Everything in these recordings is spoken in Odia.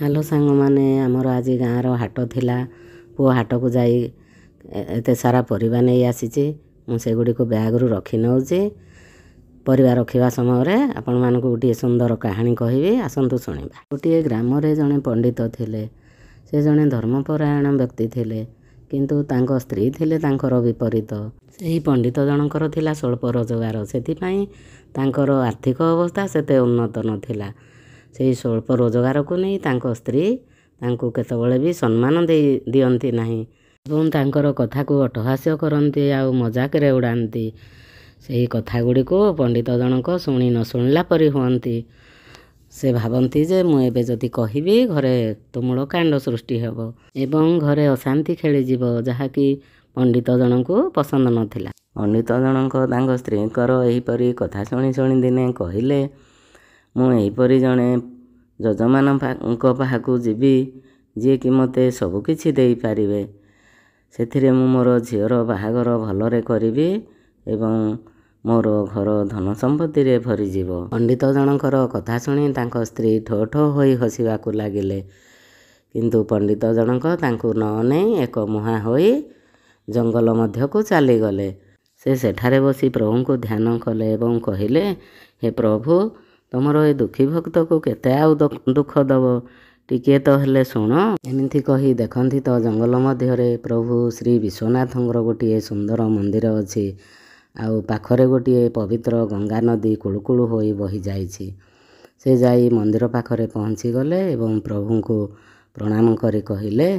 ହ୍ୟାଲୋ ସାଙ୍ଗମାନେ ଆମର ଆଜି ଗାଁର ହାଟ ଥିଲା ପୁଅ ହାଟକୁ ଯାଇ ଏତେ ସାରା ପରିବା ନେଇ ଆସିଛି ମୁଁ ସେଗୁଡ଼ିକୁ ବ୍ୟାଗ୍ରୁ ରଖି ନେଉଛି ପରିବା ରଖିବା ସମୟରେ ଆପଣମାନଙ୍କୁ ଗୋଟିଏ ସୁନ୍ଦର କାହାଣୀ କହିବି ଆସନ୍ତୁ ଶୁଣିବା ଗୋଟିଏ ଗ୍ରାମରେ ଜଣେ ପଣ୍ଡିତ ଥିଲେ ସେ ଜଣେ ଧର୍ମପରାୟଣ ବ୍ୟକ୍ତି ଥିଲେ କିନ୍ତୁ ତାଙ୍କ ସ୍ତ୍ରୀ ଥିଲେ ତାଙ୍କର ବିପରୀତ ସେହି ପଣ୍ଡିତ ଜଣଙ୍କର ଥିଲା ସ୍ୱଳ୍ପ ରୋଜଗାର ସେଥିପାଇଁ ତାଙ୍କର ଆର୍ଥିକ ଅବସ୍ଥା ସେତେ ଉନ୍ନତ ନଥିଲା ସେହି ସ୍ୱଳ୍ପ ରୋଜଗାରକୁ ନେଇ ତାଙ୍କ ସ୍ତ୍ରୀ ତାଙ୍କୁ କେତେବେଳେ ବି ସମ୍ମାନ ଦେଇ ଦିଅନ୍ତି ନାହିଁ ଏବଂ ତାଙ୍କର କଥାକୁ ଅଟହାସ୍ୟ କରନ୍ତି ଆଉ ମଜାକରେ ଉଡ଼ାନ୍ତି ସେହି କଥା ଗୁଡ଼ିକୁ ପଣ୍ଡିତ ଜଣଙ୍କ ଶୁଣି ନ ଶୁଣିଲା ପରି ହୁଅନ୍ତି ସେ ଭାବନ୍ତି ଯେ ମୁଁ ଏବେ ଯଦି କହିବି ଘରେ ତୁମୂଳ କାଣ୍ଡ ସୃଷ୍ଟି ହେବ ଏବଂ ଘରେ ଅଶାନ୍ତି ଖେଳିଯିବ ଯାହାକି ପଣ୍ଡିତ ଜଣଙ୍କୁ ପସନ୍ଦ ନଥିଲା ପଣ୍ଡିତ ଜଣଙ୍କ ତାଙ୍କ ସ୍ତ୍ରୀଙ୍କର ଏହିପରି କଥା ଶୁଣି ଶୁଣି ଦିନେ କହିଲେ ମୁଁ ଏହିପରି ଜଣେ ଯଜମାନଙ୍କ ପାଖକୁ ଯିବି ଯିଏକି ମୋତେ ସବୁ କିଛି ଦେଇପାରିବେ ସେଥିରେ ମୁଁ ମୋର ଝିଅର ବାହାଘର ଭଲରେ କରିବି ଏବଂ ମୋର ଘର ଧନ ସମ୍ପତ୍ତିରେ ଭରିଯିବ ପଣ୍ଡିତ ଜଣଙ୍କର କଥା ଶୁଣି ତାଙ୍କ ସ୍ତ୍ରୀ ଠୋ ଠୋ ହୋଇ ହସିବାକୁ ଲାଗିଲେ କିନ୍ତୁ ପଣ୍ଡିତ ଜଣଙ୍କ ତାଙ୍କୁ ନ ନେଇ ଏକ ମୁହାଁ ହୋଇ ଜଙ୍ଗଲ ମଧ୍ୟକୁ ଚାଲିଗଲେ ସେ ସେଠାରେ ବସି ପ୍ରଭୁଙ୍କୁ ଧ୍ୟାନ କଲେ ଏବଂ କହିଲେ ହେ ପ୍ରଭୁ ତୁମର ଏ ଦୁଃଖୀ ଭକ୍ତକୁ କେତେ ଆଉ ଦୁଃଖ ଦେବ ଟିକିଏ ତ ହେଲେ ଶୁଣ ଏମିତି କହି ଦେଖନ୍ତି ତ ଜଙ୍ଗଲ ମଧ୍ୟରେ ପ୍ରଭୁ ଶ୍ରୀ ବିଶ୍ୱନାଥଙ୍କର ଗୋଟିଏ ସୁନ୍ଦର ମନ୍ଦିର ଅଛି ଆଉ ପାଖରେ ଗୋଟିଏ ପବିତ୍ର ଗଙ୍ଗା ନଦୀ କୁଳୁକୁଳୁ ହୋଇ ବହିଯାଇଛି ସେ ଯାଇ ମନ୍ଦିର ପାଖରେ ପହଞ୍ଚିଗଲେ ଏବଂ ପ୍ରଭୁଙ୍କୁ ପ୍ରଣାମ କରି କହିଲେ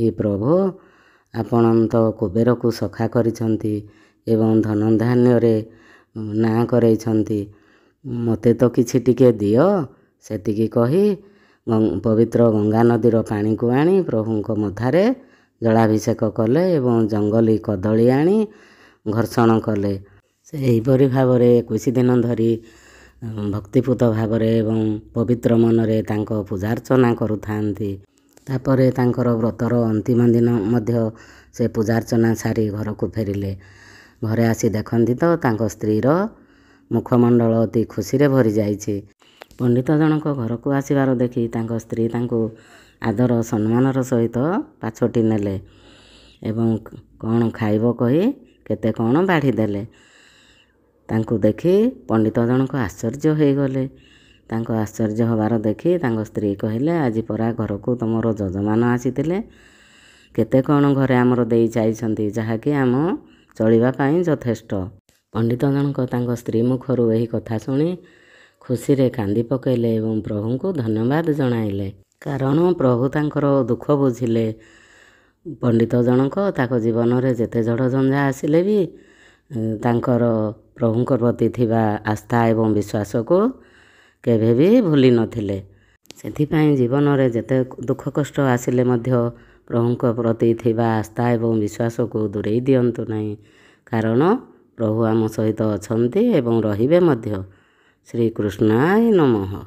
ହେ ପ୍ରଭୁ ଆପଣ ତ କୁବେରକୁ ସଫା କରିଛନ୍ତି ଏବଂ ଧନଧାନ୍ୟରେ ନାଁ କରାଇଛନ୍ତି ମୋତେ ତ କିଛି ଟିକେ ଦିଅ ସେତିକି କହି ପବିତ୍ର ଗଙ୍ଗା ନଦୀର ପାଣିକୁ ଆଣି ପ୍ରଭୁଙ୍କ ମଥାରେ ଜଳାଭିଷେକ କଲେ ଏବଂ ଜଙ୍ଗଲୀ କଦଳୀ ଆଣି ଘର୍ଷଣ କଲେ ସେ ଏହିପରି ଭାବରେ ଏକୋଇଶ ଦିନ ଧରି ଭକ୍ତିପୂତ ଭାବରେ ଏବଂ ପବିତ୍ର ମନରେ ତାଙ୍କ ପୂଜାର୍ଚ୍ଚନା କରୁଥାନ୍ତି ତାପରେ ତାଙ୍କର ବ୍ରତର ଅନ୍ତିମ ଦିନ ମଧ୍ୟ ସେ ପୂଜାର୍ଚ୍ଚନା ସାରି ଘରକୁ ଫେରିଲେ ଘରେ ଆସି ଦେଖନ୍ତି ତ ତାଙ୍କ ସ୍ତ୍ରୀର ମୁଖମଣ୍ଡଳ ଅତି ଖୁସିରେ ଭରିଯାଇଛି ପଣ୍ଡିତ ଜଣଙ୍କ ଘରକୁ ଆସିବାର ଦେଖି ତାଙ୍କ ସ୍ତ୍ରୀ ତାଙ୍କୁ ଆଦର ସମ୍ମାନର ସହିତ ପାଛୋଟି ନେଲେ ଏବଂ କ'ଣ ଖାଇବ କହି କେତେ କ'ଣ ବାଢ଼ିଦେଲେ ତାଙ୍କୁ ଦେଖି ପଣ୍ଡିତ ଜଣଙ୍କ ଆଶ୍ଚର୍ଯ୍ୟ ହୋଇଗଲେ ତାଙ୍କ ଆଶ୍ଚର୍ଯ୍ୟ ହେବାର ଦେଖି ତାଙ୍କ ସ୍ତ୍ରୀ କହିଲେ ଆଜି ପରା ଘରକୁ ତୁମର ଯଜମାନ ଆସିଥିଲେ କେତେ କ'ଣ ଘରେ ଆମର ଦେଇ ଯାଇଛନ୍ତି ଯାହାକି ଆମ ଚଳିବା ପାଇଁ ଯଥେଷ୍ଟ ପଣ୍ଡିତ ଜଣଙ୍କ ତାଙ୍କ ସ୍ତ୍ରୀ ମୁଖରୁ ଏହି କଥା ଶୁଣି ଖୁସିରେ କାନ୍ଦି ପକାଇଲେ ଏବଂ ପ୍ରଭୁଙ୍କୁ ଧନ୍ୟବାଦ ଜଣାଇଲେ କାରଣ ପ୍ରଭୁ ତାଙ୍କର ଦୁଃଖ ବୁଝିଲେ ପଣ୍ଡିତ ଜଣଙ୍କ ତାଙ୍କ ଜୀବନରେ ଯେତେ ଝଡ଼ ଝଞ୍ଝା ଆସିଲେ ବି ତାଙ୍କର ପ୍ରଭୁଙ୍କ ପ୍ରତି ଥିବା ଆସ୍ଥା ଏବଂ ବିଶ୍ୱାସକୁ କେବେ ବି ଭୁଲି ନଥିଲେ ସେଥିପାଇଁ ଜୀବନରେ ଯେତେ ଦୁଃଖ କଷ୍ଟ ଆସିଲେ ମଧ୍ୟ ପ୍ରଭୁଙ୍କ ପ୍ରତି ଥିବା ଆସ୍ଥା ଏବଂ ବିଶ୍ୱାସକୁ ଦୂରେଇ ଦିଅନ୍ତୁ ନାହିଁ କାରଣ ପ୍ରଭୁ ଆମ ସହିତ ଅଛନ୍ତି ଏବଂ ରହିବେ ମଧ୍ୟ ଶ୍ରୀକୃଷ୍ଣ ନମଃ